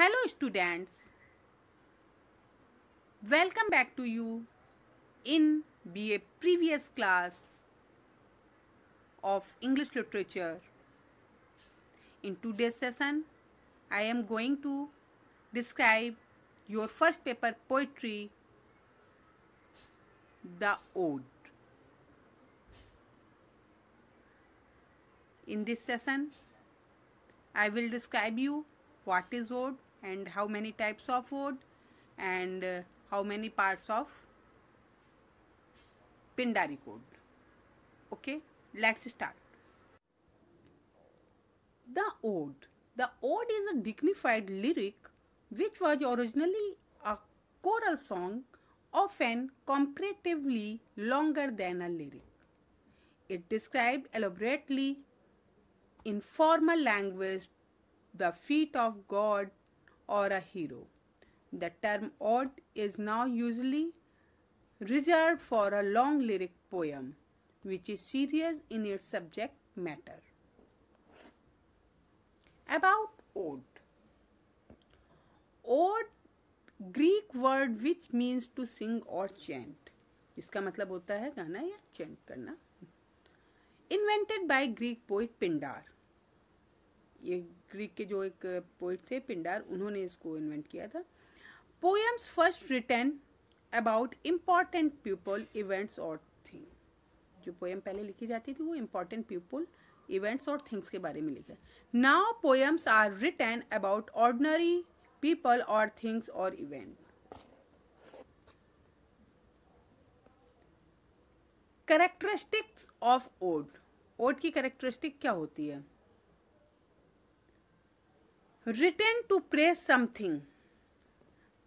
Hello students, welcome back to you in BA previous class of English literature. In today's session, I am going to describe your first paper poetry, The Ode. In this session, I will describe you what is ode, and how many types of wood and uh, how many parts of Pindari code. Okay, let's start. The Ode. The Ode is a dignified lyric which was originally a choral song, often comparatively longer than a lyric. It describes elaborately in formal language the feet of God or a hero. The term ode is now usually reserved for a long lyric poem which is serious in its subject matter. About ode. Ode Greek word which means to sing or chant. इसका मतलब होता है गाना या chant करना invented by Greek poet Pindar ये Greek के जो एक पोइट थे पिंडार उन्होंने इसको इन्वेंट किया था poems first written about important people events और थिंग जो पोएम पहले लिखी जाती थी वो इम्पॉर्टेंट पीपल इवेंट्स और थिंग्स के बारे में लिखा now poems are written about ordinary people और थिंग्स और event characteristics of ode ode की करेक्टरिस्टिक क्या होती है रिटर्न टू प्रेस समथिंग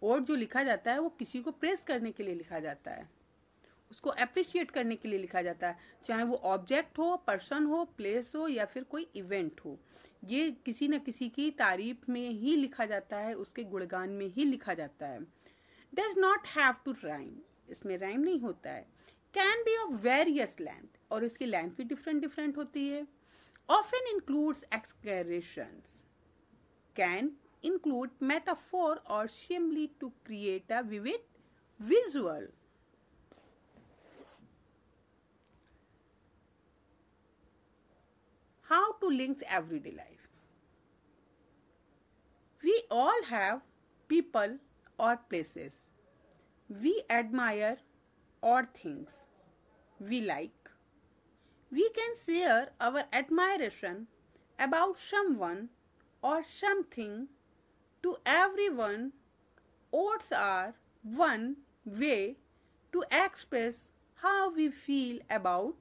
और जो लिखा जाता है वो किसी को प्रेस करने के लिए लिखा जाता है उसको अप्रिशिएट करने के लिए लिखा जाता है चाहे वो ऑब्जेक्ट हो पर्सन हो प्लेस हो या फिर कोई इवेंट हो ये किसी न किसी की तारीफ में ही लिखा जाता है उसके गुणगान में ही लिखा जाता है does not have to rhyme इसमें राइम नहीं होता है can be of various length और इसकी लेंथ भी डिफरेंट डिफरेंट होती है often includes exclamations can include metaphor or simile to create a vivid visual. How to link everyday life? We all have people or places. We admire or things we like. We can share our admiration about someone or something to everyone, words are one way to express how we feel about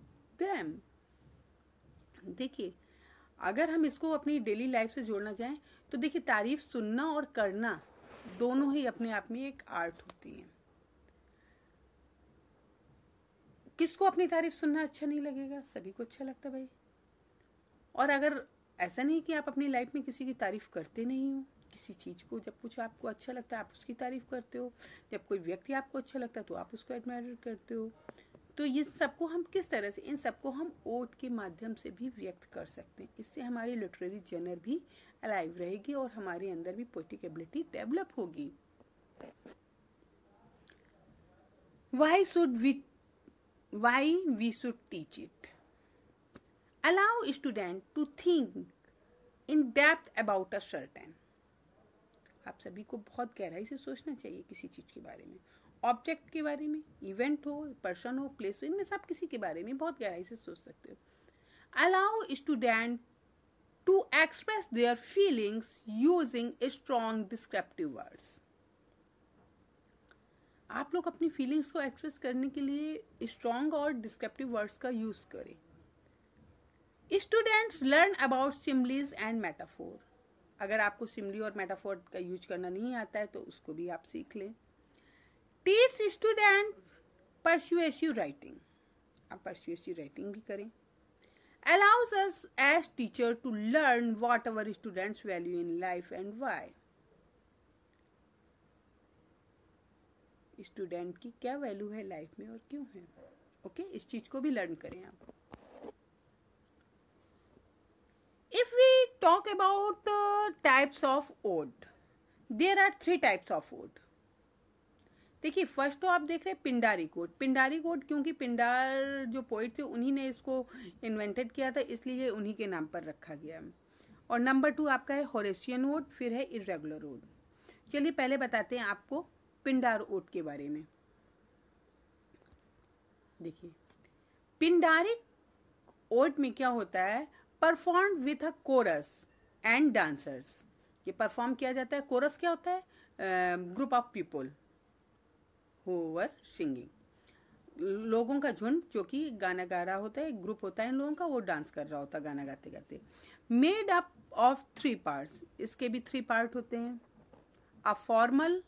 them. देखिए अगर हम इसको अपनी daily life से जोड़ना चाहें तो देखिए तारीफ सुनना और करना दोनों ही अपने आप में एक आर्ट होती है किसको अपनी तारीफ सुनना अच्छा नहीं लगेगा सभी को अच्छा लगता भाई और अगर ऐसा नहीं कि आप अपनी लाइफ में किसी की तारीफ करते नहीं हो किसी चीज़ को जब कुछ आपको अच्छा लगता है आप उसकी तारीफ करते हो जब कोई व्यक्ति आपको अच्छा लगता है तो आप उसको एडमायर करते हो तो ये सबको हम किस तरह से इन सबको हम ओट के माध्यम से भी व्यक्त कर सकते हैं इससे हमारी लिटरेरी जनर भी अलाइव रहेगी और हमारे अंदर भी पोइटिक एबिलिटी डेवलप होगी why should we why we should teach it allow student to think in depth about a certain आप सभी को बहुत गहराई से सोचना चाहिए किसी चीज़ के बारे में ऑब्जेक्ट के बारे में इवेंट हो पर्सन हो प्लेस हो इनमें सब किसी के बारे में बहुत गहराई से सोच सकते हो allow student to express their feelings using strong descriptive words आप लोग अपनी फीलिंग्स को एक्सप्रेस करने के लिए स्ट्रॉन्ग और डिस्क्रिप्टिव वर्ड्स का यूज़ करें students learn about similes and metaphor अगर आपको सिमली और मेटाफोर का यूज करना नहीं आता है तो उसको भी आप सीख लें टीच स्टूडेंट परस्यूएसिव राइटिंग आप परस्यूएसिव राइटिंग भी करें allows us as teacher to learn what our students value in life and why student की क्या वैल्यू है लाइफ में और क्यों है ओके okay? इस चीज को भी लर्न करें आप about uh, types of ode There are three types of ode देखिए फर्स्ट तो आप देख रहे हैं पिंडारी कोड पिंडारी कोड क्योंकि पिंडार जो पोइट थे उन्हीं ने इसको इन्वेंटेड किया था इसलिए ये उन्हीं के नाम पर रखा गया और नंबर टू आपका है हॉरेशियन ओड फिर है इरेगुलर ओड चलिए पहले बताते हैं आपको पिंडार ओड के बारे में देखिए पिंडारी ओड में क्या होता है perform with a chorus and dancers ये परफॉर्म किया जाता है कोरस क्या होता है group of people were singing लोगों का झुंड जो कि गाना गा रहा होता है ग्रुप होता है इन लोगों का वो डांस कर रहा होता है गाना गाते गाते made up of three parts इसके भी थ्री पार्ट होते हैं a formal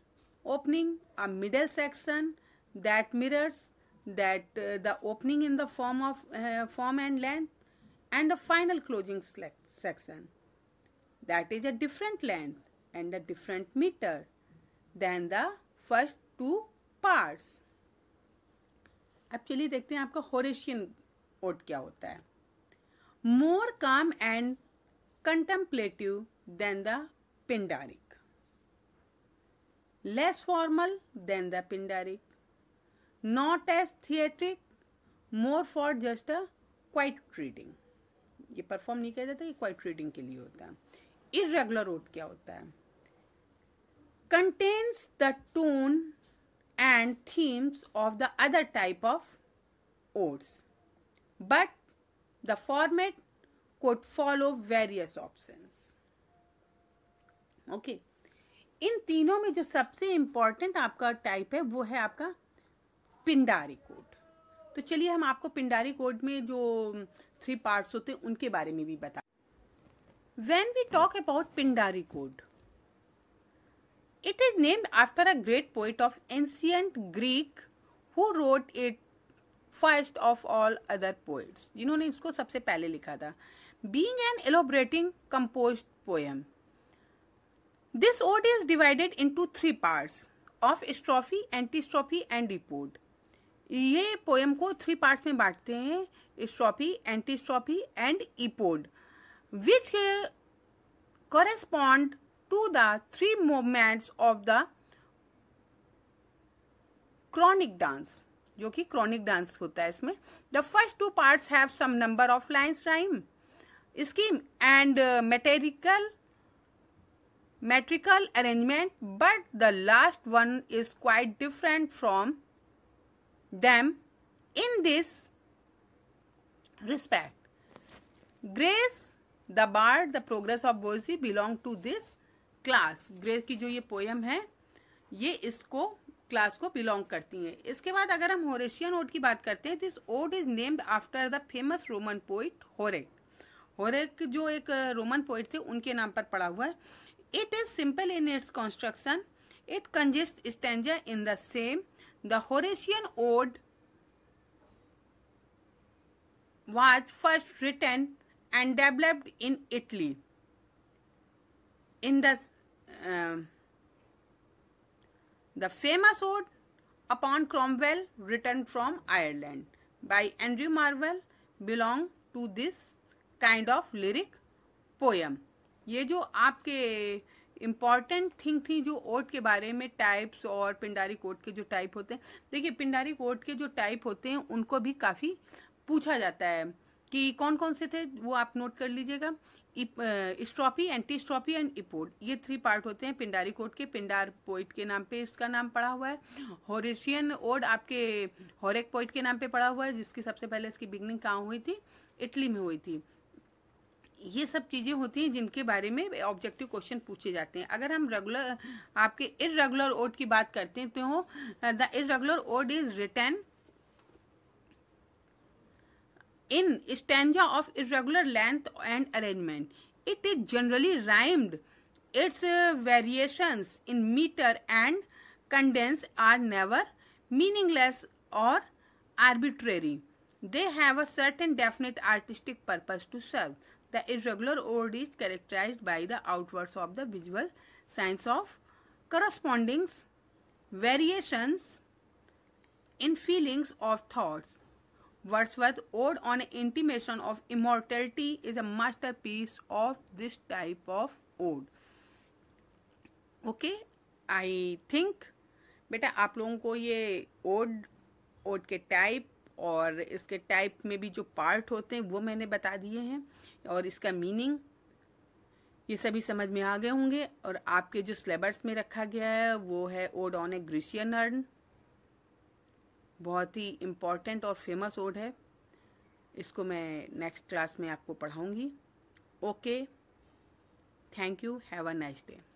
opening a middle section that mirrors that the opening in the form of form and length and a final closing section that is a different length and a different meter than the first two parts. अब चलिए देखते हैं आपका Horatian ओट क्या होता है more calm and contemplative than the Pindaric less formal than the Pindaric not as theatric more for just a quiet reading ये perform नहीं किया जाता ये क्वाइट रीडिंग के लिए होता है इरेगुलर ओट क्या होता है contains the tone and themes of the other type of odes but the format could follow various option okay इन तीनों में जो सबसे इंपॉर्टेंट आपका टाइप है वो है आपका पिंडारी कोड तो चलिए हम आपको पिंडारी कोड में जो थ्री पार्ट्स होते हैं उनके बारे में भी बता When we talk about Pindari Code, it is named after a great poet of ancient Greek who wrote it first of all other poets. jinhone isko sabse pehle likha tha Being an elaborating composed poem. This ode is divided into three parts of strophe, antistrophe and epode ye poem ko three parts mein बांटते hain strophe antistrophe and epode which correspond to the three movements of the chronic dance, जो कि chronic dance होता है इसमें the first two parts have some number of lines rhyme scheme metrical arrangement but the last one is quite different from them in this respect grace the bard the progress of poesy belong to this class Gray की जो ये poem है ये इसको class को belong करती है इसके बाद अगर हम होरेशियन ओड की बात करते हैं this ode is named after the famous Roman poet Horace Horace जो एक रोमन uh, पोइट थे उनके नाम पर पड़ा हुआ है it is simple in its construction it consist stanza in the same the Horatian ode was first written and developed in Italy. In the uh, the famous ode upon Cromwell written from Ireland by Andrew Marvell belong to this kind of lyric poem. ये जो आपके important thing थी जो ओट के बारे में types और Pindari coat के जो टाइप होते हैं देखिए पिंडारी कोट के जो टाइप होते हैं उनको भी काफ़ी पूछा जाता है कि कौन कौन से थे वो आप नोट कर लीजिएगा strophe antistrophe and epode ये थ्री पार्ट होते हैं पिंडारी कोट के पिंडार पोइट के नाम पे इसका नाम पड़ा हुआ है होरेशियन ओड आपके होरेक पोइट के नाम पे पड़ा हुआ है जिसकी सबसे पहले इसकी बिगनिंग कहाँ हुई थी इटली में हुई थी ये सब चीज़ें होती हैं जिनके बारे में ऑब्जेक्टिव क्वेश्चन पूछे जाते हैं अगर हम रेगुलर आपके इरेगुलर ओड की बात करते हैं तो the irregular ode is written in stanza of irregular length and arrangement. It is generally rhymed. Its uh, variations in meter and cadence are never meaningless or arbitrary. They have a certain definite artistic purpose to serve. The irregular ode is characterized by the outwards of the visual signs of correspondings variations in feelings of thoughts Wordsworth's Ode on Intimation of Immortality is a masterpiece of this type of ode. Okay, I think बेटा आप लोगों को ये odd odd के type और इसके type में भी जो पार्ट होते हैं वो मैंने बता दिए हैं और इसका मीनिंग ये सभी समझ में आ गए होंगे और आपके जो सिलेबस में रखा गया है वो है ode on a Grecian urn बहुत ही इम्पॉर्टेंट और फेमस ओड है इसको मैं नेक्स्ट क्लास में आपको पढ़ाऊँगी okay thank you have a nice day